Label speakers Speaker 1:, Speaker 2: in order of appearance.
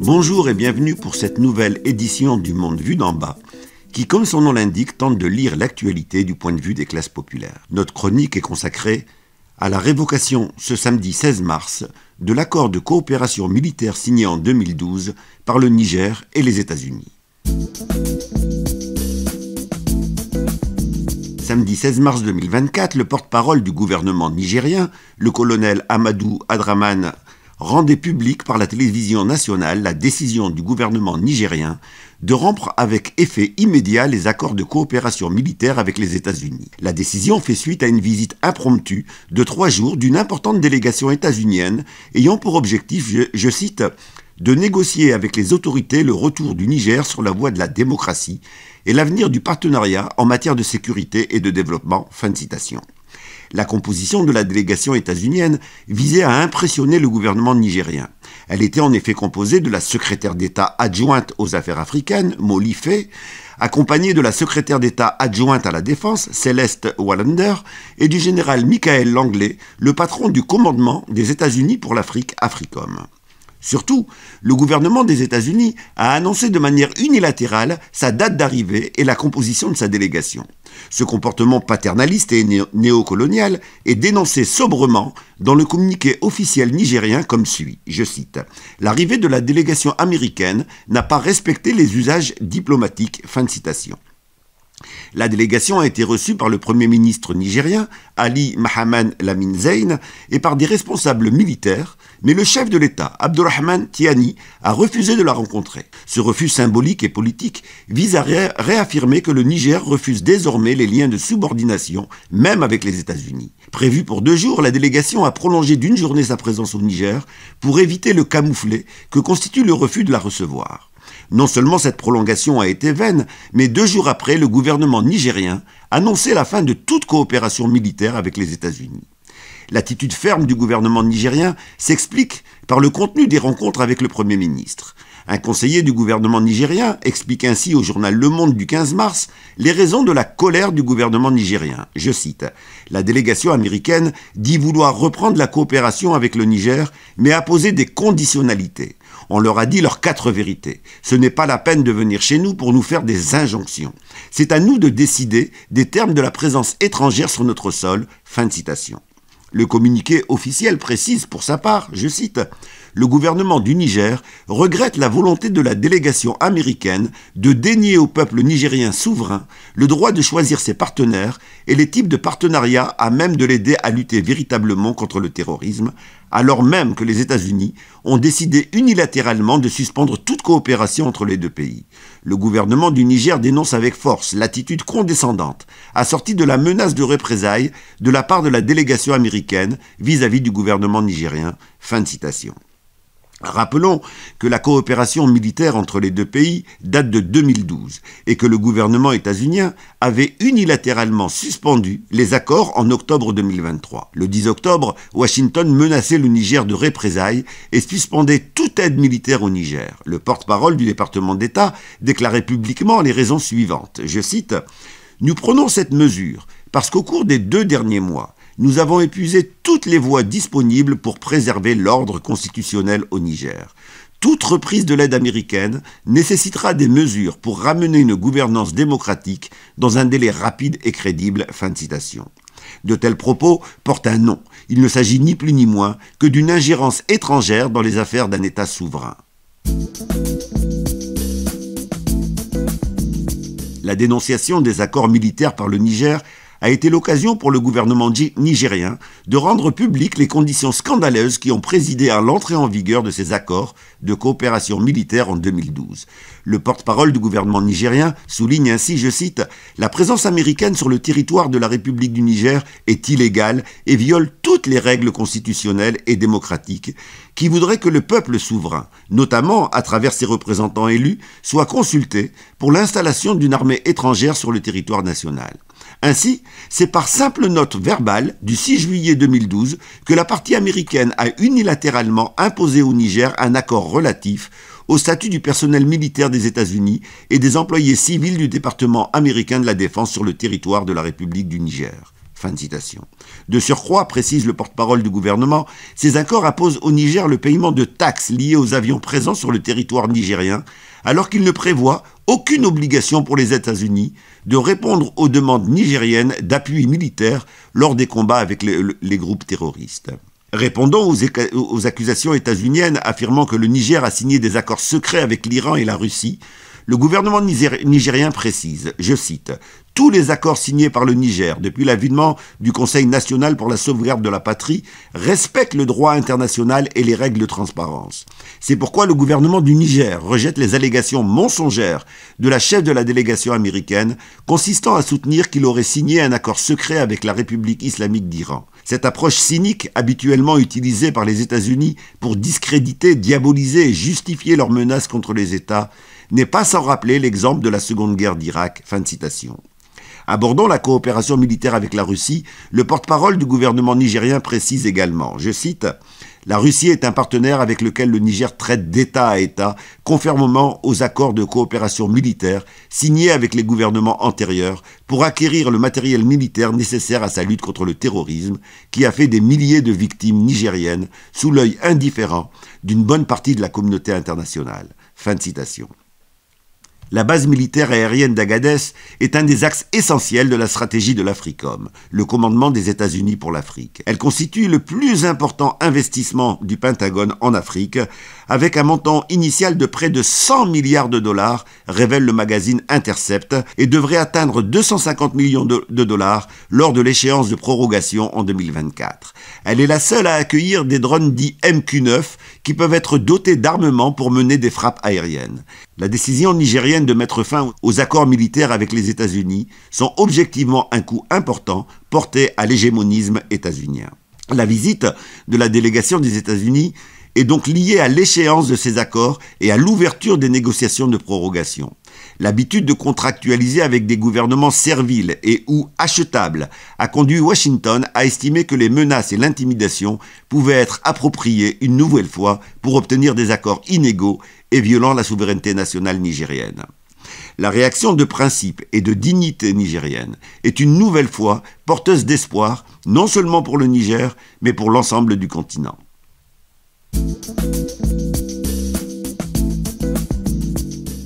Speaker 1: Bonjour et bienvenue pour cette nouvelle édition du Monde vu d'en bas, qui, comme son nom l'indique, tente de lire l'actualité du point de vue des classes populaires. Notre chronique est consacrée à la révocation, ce samedi 16 mars, de l'accord de coopération militaire signé en 2012 par le Niger et les États-Unis samedi 16 mars 2024, le porte-parole du gouvernement nigérien, le colonel Amadou Adraman, rendait publique par la télévision nationale la décision du gouvernement nigérien de rompre avec effet immédiat les accords de coopération militaire avec les États-Unis. La décision fait suite à une visite impromptue de trois jours d'une importante délégation états-unienne ayant pour objectif, je cite, de négocier avec les autorités le retour du Niger sur la voie de la démocratie et l'avenir du partenariat en matière de sécurité et de développement. Fin de citation. La composition de la délégation états-unienne visait à impressionner le gouvernement nigérien. Elle était en effet composée de la secrétaire d'État adjointe aux affaires africaines, Molly Fay, accompagnée de la secrétaire d'État adjointe à la défense, Céleste Wallander, et du général Michael Langley, le patron du commandement des États-Unis pour l'Afrique, AFRICOM. Surtout, le gouvernement des États-Unis a annoncé de manière unilatérale sa date d'arrivée et la composition de sa délégation. Ce comportement paternaliste et néocolonial est dénoncé sobrement dans le communiqué officiel nigérien comme suit, je cite, L'arrivée de la délégation américaine n'a pas respecté les usages diplomatiques. Fin de citation. La délégation a été reçue par le Premier ministre nigérien, Ali Mahaman Lamin Zeyn et par des responsables militaires, mais le chef de l'État, Abdurrahman Tiani, a refusé de la rencontrer. Ce refus symbolique et politique vise à réaffirmer que le Niger refuse désormais les liens de subordination, même avec les États-Unis. Prévue pour deux jours, la délégation a prolongé d'une journée sa présence au Niger pour éviter le camouflet que constitue le refus de la recevoir. Non seulement cette prolongation a été vaine, mais deux jours après, le gouvernement nigérien annonçait la fin de toute coopération militaire avec les États-Unis. L'attitude ferme du gouvernement nigérien s'explique par le contenu des rencontres avec le Premier ministre. Un conseiller du gouvernement nigérien explique ainsi au journal Le Monde du 15 mars les raisons de la colère du gouvernement nigérien. Je cite La délégation américaine dit vouloir reprendre la coopération avec le Niger, mais a posé des conditionnalités. On leur a dit leurs quatre vérités. Ce n'est pas la peine de venir chez nous pour nous faire des injonctions. C'est à nous de décider des termes de la présence étrangère sur notre sol. Fin de citation. Le communiqué officiel précise pour sa part, je cite, Le gouvernement du Niger regrette la volonté de la délégation américaine de dénier au peuple nigérien souverain le droit de choisir ses partenaires et les types de partenariats à même de l'aider à lutter véritablement contre le terrorisme, alors même que les États-Unis ont décidé unilatéralement de suspendre toute coopération entre les deux pays. Le gouvernement du Niger dénonce avec force l'attitude condescendante, assortie de la menace de représailles de la part de la délégation américaine vis-à-vis du gouvernement nigérien. Fin de citation. Rappelons que la coopération militaire entre les deux pays date de 2012 et que le gouvernement états-unien avait unilatéralement suspendu les accords en octobre 2023. Le 10 octobre, Washington menaçait le Niger de représailles et suspendait toute aide militaire au Niger. Le porte-parole du département d'État déclarait publiquement les raisons suivantes. Je cite Nous prenons cette mesure parce qu'au cours des deux derniers mois, nous avons épuisé toutes les voies disponibles pour préserver l'ordre constitutionnel au Niger. Toute reprise de l'aide américaine nécessitera des mesures pour ramener une gouvernance démocratique dans un délai rapide et crédible. Fin de citation. De tels propos portent un nom. Il ne s'agit ni plus ni moins que d'une ingérence étrangère dans les affaires d'un État souverain. La dénonciation des accords militaires par le Niger a été l'occasion pour le gouvernement nigérien de rendre publiques les conditions scandaleuses qui ont présidé à l'entrée en vigueur de ces accords de coopération militaire en 2012. Le porte-parole du gouvernement nigérien souligne ainsi, je cite, La présence américaine sur le territoire de la République du Niger est illégale et viole toutes les règles constitutionnelles et démocratiques qui voudraient que le peuple souverain, notamment à travers ses représentants élus, soit consulté pour l'installation d'une armée étrangère sur le territoire national. Ainsi, c'est par simple note verbale du 6 juillet 2012 que la partie américaine a unilatéralement imposé au Niger un accord relatif au statut du personnel militaire des États-Unis et des employés civils du département américain de la défense sur le territoire de la République du Niger de surcroît, précise le porte-parole du gouvernement, ces accords imposent au Niger le paiement de taxes liées aux avions présents sur le territoire nigérien, alors qu'ils ne prévoient aucune obligation pour les États-Unis de répondre aux demandes nigériennes d'appui militaire lors des combats avec les, groupes terroristes. Répondant aux, aux accusations états-uniennes affirmant que le Niger a signé des accords secrets avec l'Iran et la Russie, le gouvernement nigérien précise, je cite, tous les accords signés par le Niger depuis l'avènement du Conseil national pour la sauvegarde de la patrie respectent le droit international et les règles de transparence. C'est pourquoi le gouvernement du Niger rejette les allégations mensongères de la chef de la délégation américaine consistant à soutenir qu'il aurait signé un accord secret avec la République islamique d'Iran. Cette approche cynique, habituellement utilisée par les États-Unis pour discréditer, diaboliser et justifier leurs menaces contre les États, n'est pas sans rappeler l'exemple de la Seconde Guerre d'Irak. Fin de citation. Abordons la coopération militaire avec la Russie, le porte-parole du gouvernement nigérien précise également, je cite, La Russie est un partenaire avec lequel le Niger traite d'État à État, conformément aux accords de coopération militaire signés avec les gouvernements antérieurs pour acquérir le matériel militaire nécessaire à sa lutte contre le terrorisme, qui a fait des milliers de victimes nigériennes sous l'œil indifférent d'une bonne partie de la communauté internationale. Fin de citation. La base militaire aérienne d'Agadez est un des axes essentiels de la stratégie de l'AFRICOM, le commandement des États-Unis pour l'Afrique. Elle constitue le plus important investissement du Pentagone en Afrique, avec un montant initial de près de 100 milliards de dollars, révèle le magazine Intercept, et devrait atteindre 250 millions de, dollars lors de l'échéance de prorogation en 2024. Elle est la seule à accueillir des drones dits MQ-9 qui peuvent être dotés d'armement pour mener des frappes aériennes. La décision nigérienne de mettre fin aux accords militaires avec les États-Unis sont objectivement un coup important porté à l'hégémonisme états-unien. La visite de la délégation des États-Unis est donc liée à l'échéance de ces accords et à l'ouverture des négociations de prorogation. L'habitude de contractualiser avec des gouvernements serviles et ou achetables a conduit Washington à estimer que les menaces et l'intimidation pouvaient être appropriées une nouvelle fois pour obtenir des accords inégaux et violant la souveraineté nationale nigérienne. La réaction de principe et de dignité nigérienne est une nouvelle fois porteuse d'espoir, non seulement pour le Niger, mais pour l'ensemble du continent.